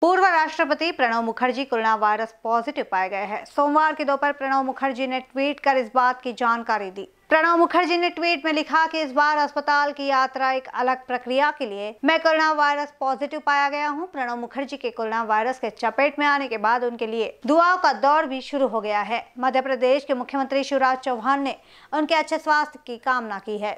पूर्व राष्ट्रपति Pranab Mukherjee corona virus positive पाए गए हैं सोमवार के दोपहर प्रणब मुखर्जी ने ट्वीट कर इस बात की जानकारी दी प्रणब मुखर्जी ने ट्वीट में लिखा कि इस बार अस्पताल की यात्रा एक अलग प्रक्रिया के लिए मैं कोरोना वायरस पॉजिटिव पाया गया हूं। प्रणब मुखर्जी के कोरोना वायरस के चपेट में आने के बाद उनके लिए दुआओं का दौर भी शुरू हो गया है मध्य प्रदेश के मुख्यमंत्री शिवराज चौहान ने उनके अच्छे स्वास्थ्य की कामना की है